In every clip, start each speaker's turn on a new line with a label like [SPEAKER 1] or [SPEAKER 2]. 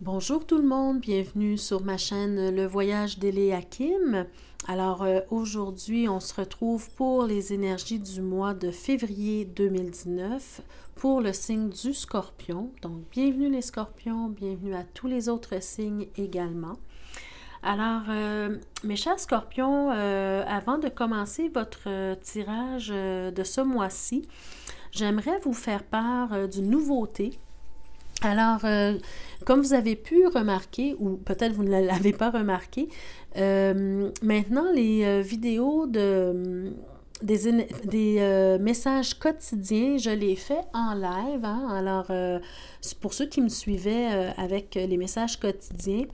[SPEAKER 1] Bonjour tout le monde, bienvenue sur ma chaîne Le Voyage d'Eléakim. Kim. Alors euh, aujourd'hui, on se retrouve pour les énergies du mois de février 2019 pour le signe du scorpion. Donc bienvenue les scorpions, bienvenue à tous les autres signes également. Alors, euh, mes chers scorpions, euh, avant de commencer votre tirage de ce mois-ci, j'aimerais vous faire part d'une nouveauté alors, euh, comme vous avez pu remarquer, ou peut-être vous ne l'avez pas remarqué, euh, maintenant les euh, vidéos des, messages quotidiens, je les fais en live. Hein. Alors, pour ceux qui me suivaient avec les messages quotidiens,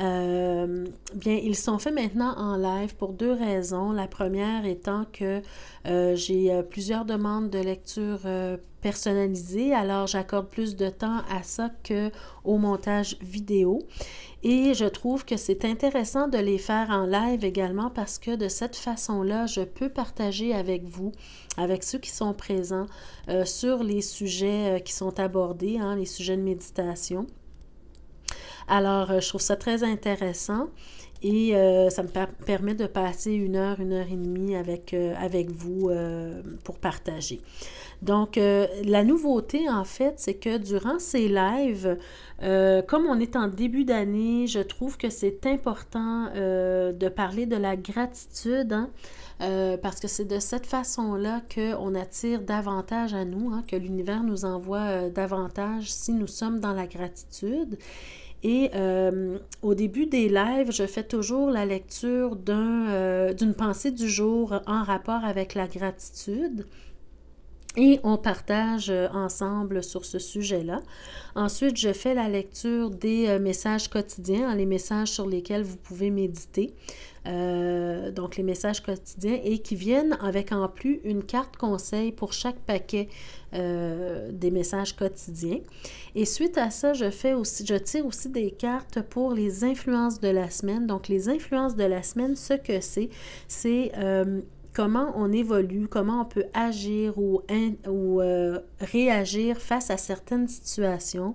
[SPEAKER 1] euh, bien, ils sont faits maintenant en live pour deux raisons. La première étant que euh, j'ai euh, plusieurs demandes de lecture personnalisées, alors j'accorde plus de temps à ça que au montage vidéo. Et je trouve que c'est intéressant de les faire en live également parce que de cette façon-là, je peux partager avec vous, avec ceux qui sont présents, sur les sujets qui sont abordés, hein, les sujets de méditation. Alors, euh, je trouve ça très intéressant. Et euh, ça me permet de passer une heure, une heure et demie avec, euh, avec vous pour partager. Donc, la nouveauté, en fait, c'est que durant ces lives, comme on est en début d'année, je trouve que c'est important de parler de la gratitude, hein, parce que c'est de cette façon-là qu'on attire davantage à nous, hein, que l'univers nous envoie davantage si nous sommes dans la gratitude. Et euh, au début des lives, je fais toujours la lecture euh, d'une pensée du jour en rapport avec la gratitude. Et on partage euh, ensemble sur ce sujet-là. Ensuite, je fais la lecture des messages quotidiens, hein, les messages sur lesquels vous pouvez méditer. Euh, donc les messages quotidiens, et qui viennent avec en plus une carte conseil pour chaque paquet euh, des messages quotidiens. Et suite à ça, je fais aussi, je tire aussi des cartes pour les influences de la semaine. Donc les influences de la semaine, ce que c'est, c'est euh, comment on évolue, comment on peut agir ou, euh, réagir face à certaines situations.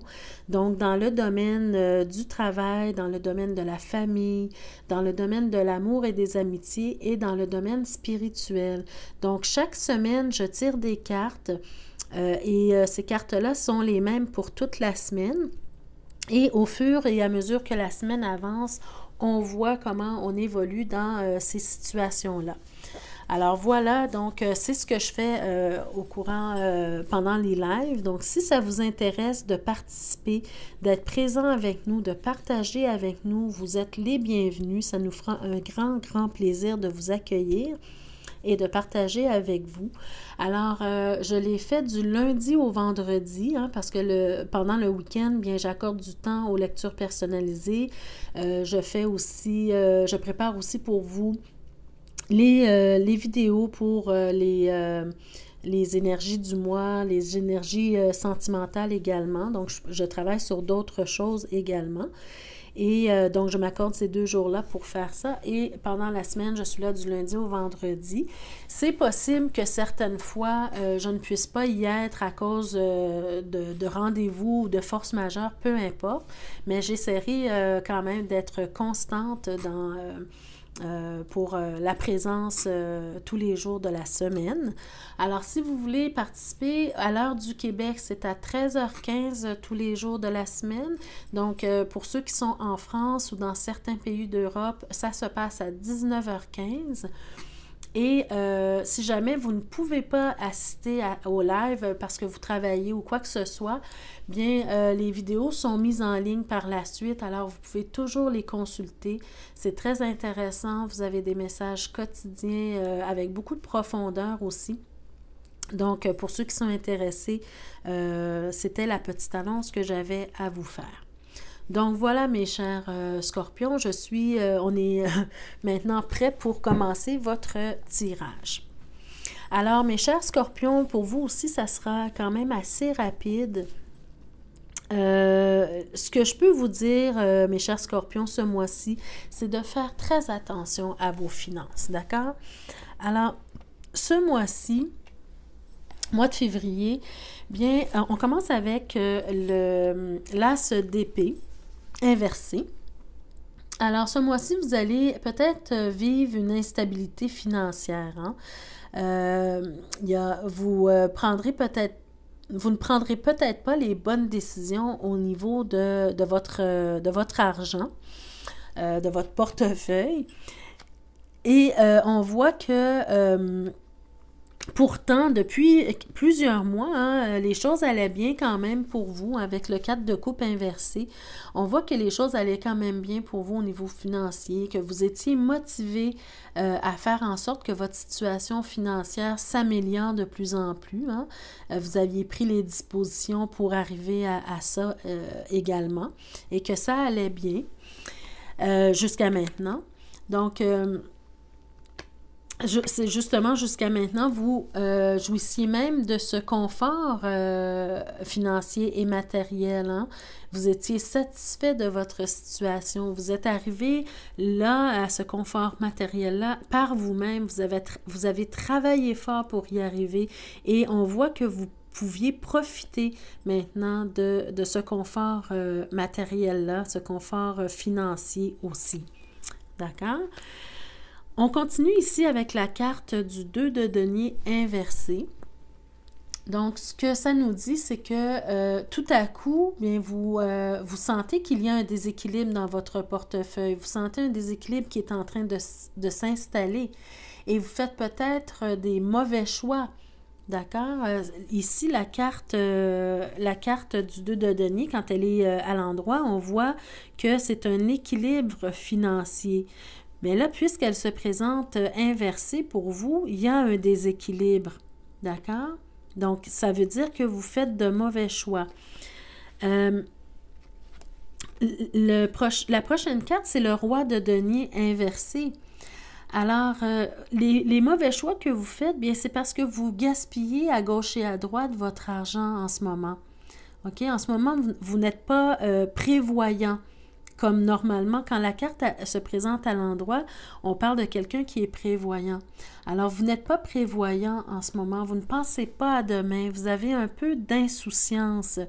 [SPEAKER 1] Donc, dans le domaine euh, du travail, dans le domaine de la famille, dans le domaine de l'amour et des amitiés et dans le domaine spirituel. Donc, chaque semaine, je tire des cartes euh, et ces cartes-là sont les mêmes pour toute la semaine. Et au fur et à mesure que la semaine avance, on voit comment on évolue dans ces situations-là. Alors voilà, donc euh, c'est ce que je fais euh, au courant euh, pendant les lives. Donc si ça vous intéresse de participer, d'être présent avec nous, de partager avec nous, vous êtes les bienvenus. Ça nous fera un grand, grand plaisir de vous accueillir et de partager avec vous. Alors, je l'ai fait du lundi au vendredi, hein, parce que le, pendant le week-end, bien, j'accorde du temps aux lectures personnalisées. je fais aussi, je prépare aussi pour vous les, euh, les vidéos pour euh, les, euh, les énergies du mois, les énergies sentimentales également. Donc, je, travaille sur d'autres choses également. Et donc, je m'accorde ces deux jours-là pour faire ça. Et pendant la semaine, je suis là du lundi au vendredi. C'est possible que certaines fois, je ne puisse pas y être à cause de, de rendez-vous ou de force majeure, peu importe. Mais j'essaierai quand même d'être constante dans euh, pour euh, la présence euh, tous les jours de la semaine. Alors, si vous voulez participer à l'heure du Québec, c'est à 13h15 tous les jours de la semaine. Donc, pour ceux qui sont en France ou dans certains pays d'Europe, ça se passe à 19h15. Et euh, si jamais vous ne pouvez pas assister au live parce que vous travaillez ou quoi que ce soit, bien euh, les vidéos sont mises en ligne par la suite, alors vous pouvez toujours les consulter. C'est très intéressant, vous avez des messages quotidiens euh, avec beaucoup de profondeur aussi. Donc pour ceux qui sont intéressés, c'était la petite annonce que j'avais à vous faire. Donc voilà mes chers euh, scorpions, je suis, euh, on est maintenant prêt pour commencer votre tirage. Alors mes chers scorpions, pour vous aussi, ça sera quand même assez rapide. Euh, ce que je peux vous dire, mes chers scorpions, ce mois-ci, c'est de faire très attention à vos finances, d'accord? Alors, ce mois-ci, mois de février, bien, on commence avec le l'as d'épée. Inversé. Alors, ce mois-ci, vous allez peut-être euh, vivre une instabilité financière. Hein. Euh, vous euh, prendrez peut-être vous ne prendrez peut-être pas les bonnes décisions au niveau de, votre, de votre argent, de votre portefeuille. Et on voit que Pourtant, depuis plusieurs mois, hein, euh, les choses allaient bien quand même pour vous avec le cadre de coupe inversé. On voit que les choses allaient quand même bien pour vous au niveau financier, que vous étiez motivé euh, à faire en sorte que votre situation financière s'améliore de plus en plus. Hein. Euh, vous aviez pris les dispositions pour arriver à, ça également et que ça allait bien jusqu'à maintenant. Donc, c'est justement jusqu'à maintenant, vous euh, jouissiez même de ce confort euh, financier et matériel. Hein. Vous étiez satisfait de votre situation. Vous êtes arrivé là à ce confort matériel-là par vous-même. Vous avez, vous avez travaillé fort pour y arriver et on voit que vous pouviez profiter maintenant de, ce confort euh, matériel-là, ce confort financier aussi. D'accord? On continue ici avec la carte du 2 de denier inversé. Donc, ce que ça nous dit, c'est que euh, tout à coup, bien, vous, euh, vous sentez qu'il y a un déséquilibre dans votre portefeuille. Vous sentez un déséquilibre qui est en train de, s'installer. Et vous faites peut-être euh, des mauvais choix. D'accord? ici, la carte, la carte du 2 de denier, quand elle est à l'endroit, on voit que c'est un équilibre financier. Mais là, puisqu'elle se présente euh, inversée pour vous, il y a un déséquilibre. D'accord? Donc, ça veut dire que vous faites de mauvais choix. Euh, la prochaine carte, c'est le roi de denier inversé. Alors, euh, les, mauvais choix que vous faites, bien, c'est parce que vous gaspillez à gauche et à droite votre argent en ce moment. OK? En ce moment, vous, n'êtes pas prévoyant comme normalement quand la carte se présente à l'endroit, on parle de quelqu'un qui est prévoyant. Alors, vous n'êtes pas prévoyant en ce moment, vous ne pensez pas à demain, vous avez un peu d'insouciance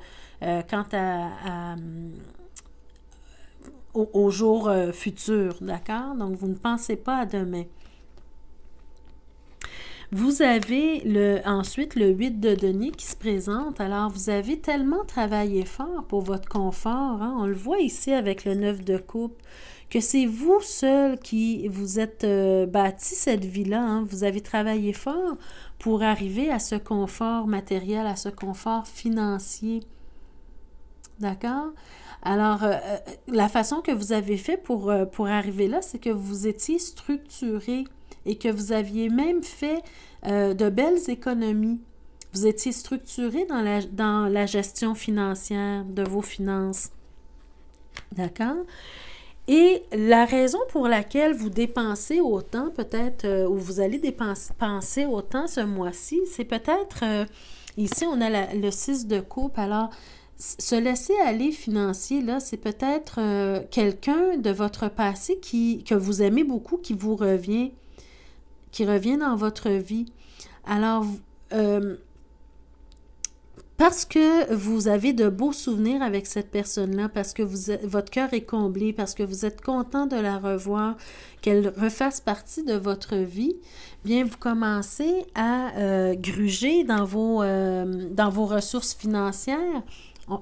[SPEAKER 1] euh, quant à, au, jour euh, futur, d'accord? Donc, vous ne pensez pas à demain. Vous avez le, ensuite le 8 de denier qui se présente. Alors, vous avez tellement travaillé fort pour votre confort. Hein. On le voit ici avec le 9 de coupe que c'est vous seul qui vous êtes euh, bâti cette vie-là. Hein. Vous avez travaillé fort pour arriver à ce confort matériel, à ce confort financier. D'accord? Alors, euh, euh, la façon que vous avez fait pour arriver là, c'est que vous étiez structuré et que vous aviez même fait euh, de belles économies. Vous étiez structuré dans la, dans la gestion financière de vos finances. D'accord? Et la raison pour laquelle vous dépensez autant, peut-être, euh, ou vous allez dépenser autant ce mois-ci, c'est peut-être, euh, ici on a le 6 de coupe, alors se laisser aller financier, là, c'est peut-être quelqu'un de votre passé qui, que vous aimez beaucoup qui vous revient qui revient dans votre vie. Alors, euh, parce que vous avez de beaux souvenirs avec cette personne-là, parce que vous, votre cœur est comblé, parce que vous êtes content de la revoir, qu'elle refasse partie de votre vie, bien vous commencez à euh, gruger dans vos, euh, dans vos ressources financières.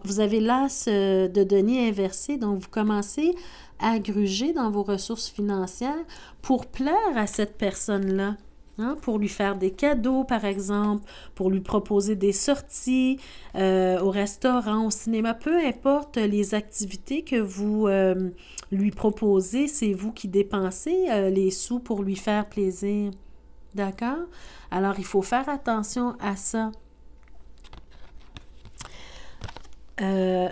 [SPEAKER 1] vous avez l'as de denier inversé, donc vous commencez agruger dans vos ressources financières pour plaire à cette personne-là. Hein, pour lui faire des cadeaux, par exemple, pour lui proposer des sorties euh, au restaurant, au cinéma, peu importe les activités que vous euh, lui proposez, c'est vous qui dépensez euh, les sous pour lui faire plaisir. D'accord? Alors, il faut faire attention à ça. attendez.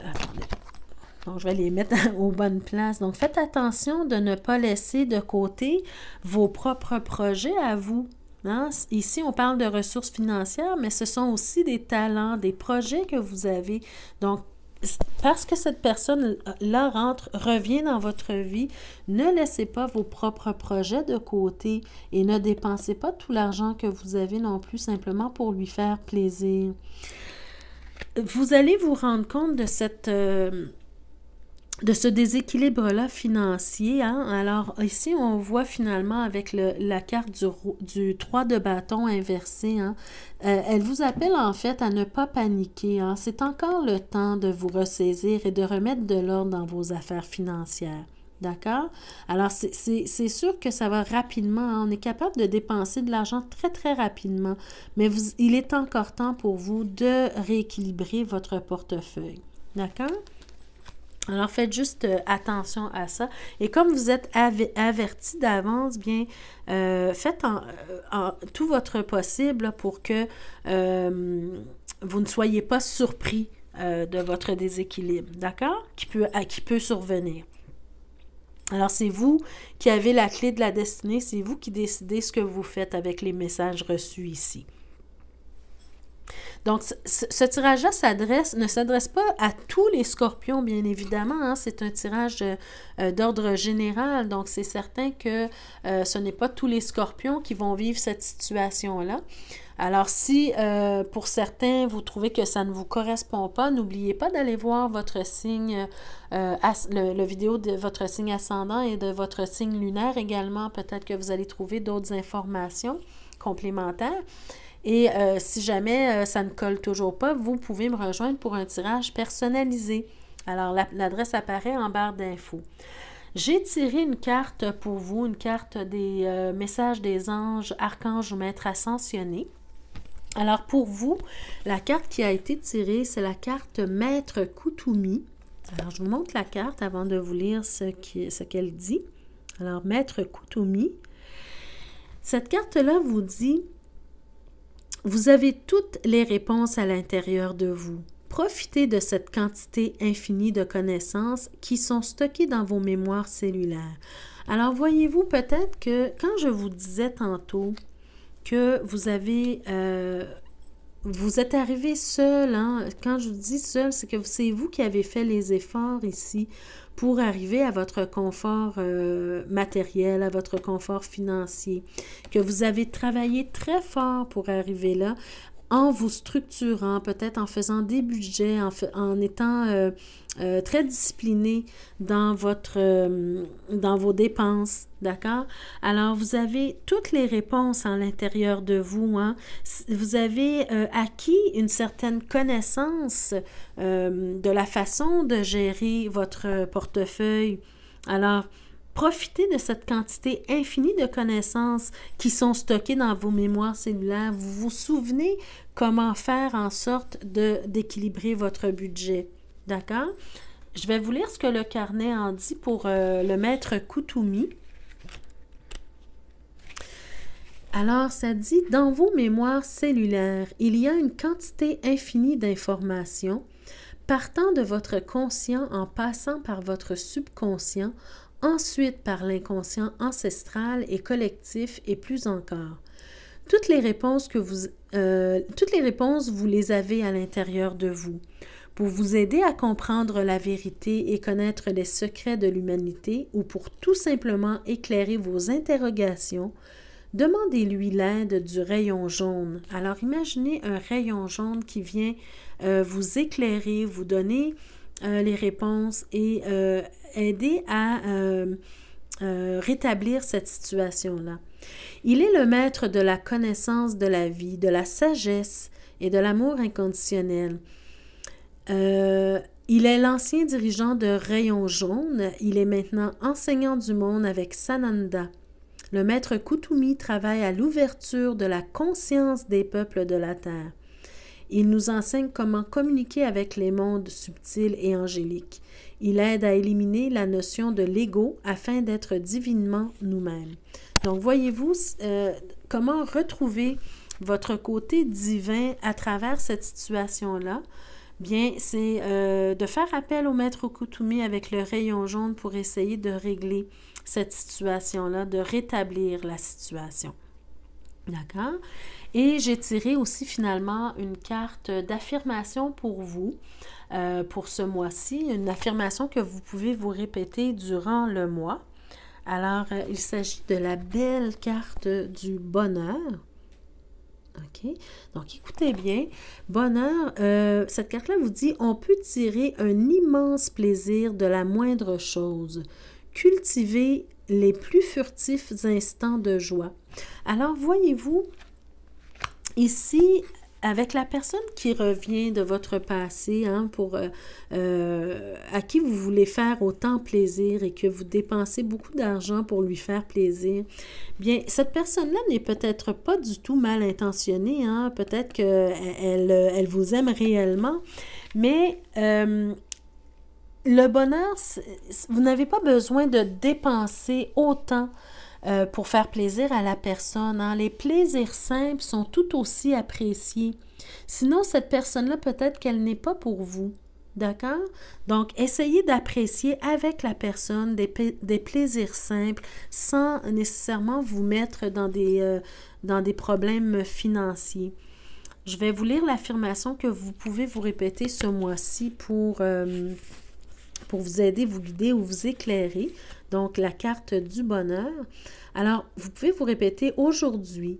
[SPEAKER 1] Donc, je vais les mettre aux bonnes places. Donc, faites attention de ne pas laisser de côté vos propres projets à vous. Hein. Ici, on parle de ressources financières, mais ce sont aussi des talents, des projets que vous avez. Donc, parce que cette personne-là euh, rentre, revient dans votre vie, ne laissez pas vos propres projets de côté et ne dépensez pas tout l'argent que vous avez non plus simplement pour lui faire plaisir. Vous allez vous rendre compte de cette... Euh, de ce déséquilibre-là financier. Hein? Alors ici, on voit finalement avec le, la carte du, du 3 de bâton inversé, hein? Euh, elle vous appelle en fait à ne pas paniquer. Hein? C'est encore le temps de vous ressaisir et de remettre de l'ordre dans vos affaires financières. D'accord? Alors, c'est sûr que ça va rapidement. Hein. On est capable de dépenser de l'argent très, très rapidement. Mais il est encore temps pour vous de rééquilibrer votre portefeuille. D'accord? Alors faites juste euh, attention à ça. Et comme vous êtes averti d'avance, bien euh, faites euh, tout votre possible pour que vous ne soyez pas surpris de votre déséquilibre, d'accord? qui peut survenir. Alors, c'est vous qui avez la clé de la destinée, c'est vous qui décidez ce que vous faites avec les messages reçus ici. Donc, ce tirage-là s'adresse, ne s'adresse pas à tous les scorpions, bien évidemment. Hein. c'est un tirage euh, d'ordre général. Donc, c'est certain que euh, ce n'est pas tous les scorpions qui vont vivre cette situation-là. Alors, si euh, pour certains, vous trouvez que ça ne vous correspond pas, n'oubliez pas d'aller voir votre signe, le, vidéo de votre signe ascendant et de votre signe lunaire également. Peut-être que vous allez trouver d'autres informations complémentaires. Et euh, si jamais euh, ça ne colle toujours pas, vous pouvez me rejoindre pour un tirage personnalisé. Alors, l'adresse apparaît en barre d'infos. J'ai tiré une carte pour vous, une carte des euh, messages des anges, archanges ou maîtres ascensionnés. Alors, pour vous, la carte qui a été tirée, c'est la carte Maître Koutoumi. Alors, je vous montre la carte avant de vous lire ce qu'elle dit. Alors, Maître Koutoumi. Cette carte-là vous dit vous avez toutes les réponses à l'intérieur de vous. Profitez de cette quantité infinie de connaissances qui sont stockées dans vos mémoires cellulaires. Alors voyez-vous peut-être que quand je vous disais tantôt que vous avez euh, vous êtes arrivé seul. Hein? Quand je vous dis seul, c'est que c'est vous qui avez fait les efforts ici pour arriver à votre confort euh, matériel, à votre confort financier, que vous avez travaillé très fort pour arriver là en vous structurant, peut-être en faisant des budgets, en, en étant euh, euh, très discipliné dans, votre, euh, dans vos dépenses, d'accord? Alors, vous avez toutes les réponses en l'intérieur de vous. Hein. Vous avez euh, acquis une certaine connaissance de la façon de gérer votre portefeuille. Alors, Profitez de cette quantité infinie de connaissances qui sont stockées dans vos mémoires cellulaires. Vous vous souvenez comment faire en sorte d'équilibrer votre budget. D'accord? Je vais vous lire ce que le carnet en dit pour euh, le maître Koutoumi. Alors, ça dit, dans vos mémoires cellulaires, il y a une quantité infinie d'informations partant de votre conscient en passant par votre subconscient, ensuite par l'inconscient ancestral et collectif et plus encore. Toutes les réponses que vous, euh, toutes les réponses, vous les avez à l'intérieur de vous pour vous aider à comprendre la vérité et connaître les secrets de l'humanité ou pour tout simplement éclairer vos interrogations, demandez-lui l'aide du rayon jaune. Alors imaginez un rayon jaune qui vient euh, vous éclairer, vous donner euh, les réponses et euh, aider à rétablir cette situation-là. Il est le maître de la connaissance de la vie, de la sagesse et de l'amour inconditionnel. Euh, il est l'ancien dirigeant de Rayon Jaune. Il est maintenant enseignant du monde avec Sananda. Le maître Kutumi travaille à l'ouverture de la conscience des peuples de la Terre. Il nous enseigne comment communiquer avec les mondes subtils et angéliques. Il aide à éliminer la notion de l'ego afin d'être divinement nous-mêmes. Donc, voyez-vous euh, comment retrouver votre côté divin à travers cette situation-là. Bien, c'est euh, de faire appel au maître Okutumi avec le rayon jaune pour essayer de régler cette situation-là, de rétablir la situation. D'accord? Et j'ai tiré aussi finalement une carte d'affirmation pour vous euh, pour ce mois-ci, une affirmation que vous pouvez vous répéter durant le mois. Alors, euh, il s'agit de la belle carte du bonheur. OK? Donc, écoutez bien. Bonheur, euh, cette carte-là vous dit on peut tirer un immense plaisir de la moindre chose. Cultiver les plus furtifs instants de joie. Alors, voyez-vous, ici, avec la personne qui revient de votre passé, hein, pour, euh, euh, à qui vous voulez faire autant plaisir et que vous dépensez beaucoup d'argent pour lui faire plaisir, bien, cette personne-là n'est peut-être pas du tout mal intentionnée, hein. peut-être qu'elle euh, vous aime réellement, mais le bonheur, vous n'avez pas besoin de dépenser autant euh, pour faire plaisir à la personne. Hein. Les plaisirs simples sont tout aussi appréciés. Sinon, cette personne-là, peut-être qu'elle n'est pas pour vous. D'accord? Donc, essayez d'apprécier avec la personne des, plaisirs simples sans nécessairement vous mettre euh, dans des, problèmes financiers. Je vais vous lire l'affirmation que vous pouvez vous répéter ce mois-ci pour euh, vous aider, vous guider ou vous éclairer donc la carte du bonheur. Alors, vous pouvez vous répéter aujourd'hui,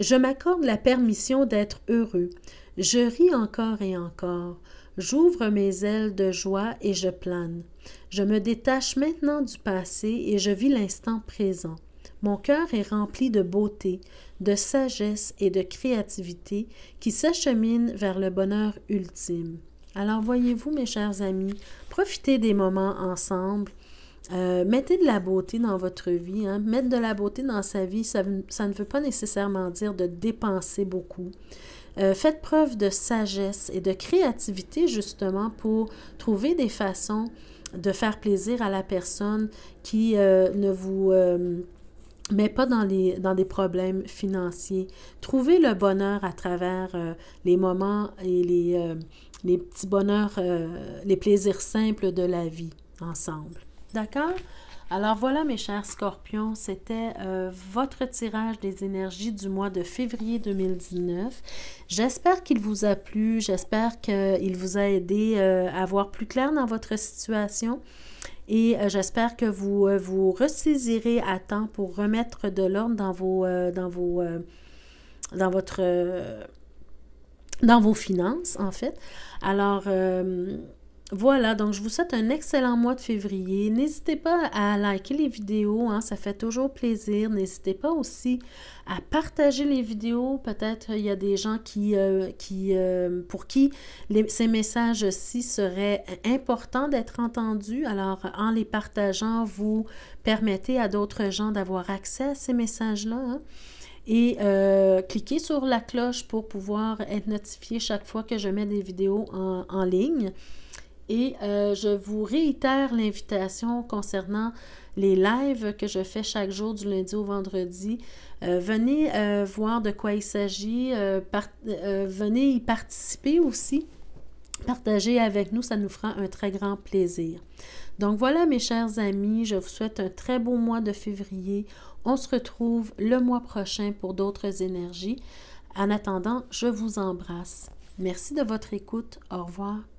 [SPEAKER 1] je m'accorde la permission d'être heureux. Je ris encore et encore. J'ouvre mes ailes de joie et je plane. Je me détache maintenant du passé et je vis l'instant présent. Mon cœur est rempli de beauté, de sagesse et de créativité qui s'acheminent vers le bonheur ultime. Alors voyez-vous, mes chers amis, profitez des moments ensemble, euh, mettez de la beauté dans votre vie. Hein. Mettre de la beauté dans sa vie, ça, ne veut pas nécessairement dire de dépenser beaucoup. Euh, faites preuve de sagesse et de créativité justement pour trouver des façons de faire plaisir à la personne qui euh, ne vous met pas dans, des problèmes financiers. Trouvez le bonheur à travers les moments et les, petits bonheurs, les plaisirs simples de la vie ensemble. D'accord? Alors voilà mes chers scorpions, c'était euh, votre tirage des énergies du mois de février 2019. J'espère qu'il vous a plu, j'espère qu'il vous a aidé euh, à voir plus clair dans votre situation et euh, j'espère que vous vous ressaisirez à temps pour remettre de l'ordre dans vos dans vos dans votre dans vos finances en fait. Alors voilà, donc je vous souhaite un excellent mois de février. N'hésitez pas à liker les vidéos, hein, ça fait toujours plaisir. N'hésitez pas aussi à partager les vidéos. Peut-être il y a des gens qui, euh, euh, pour qui ces messages-ci seraient importants d'être entendus. Alors, en les partageant, vous permettez à d'autres gens d'avoir accès à ces messages-là. Hein. et euh, cliquez sur la cloche pour pouvoir être notifié chaque fois que je mets des vidéos en ligne. Et euh, je vous réitère l'invitation concernant les lives que je fais chaque jour du lundi au vendredi. Euh, venez euh, voir de quoi il s'agit, venez y participer aussi. Partagez avec nous, ça nous fera un très grand plaisir. Donc voilà mes chers amis, je vous souhaite un très beau mois de février. On se retrouve le mois prochain pour d'autres énergies. En attendant, je vous embrasse. Merci de votre écoute. Au revoir.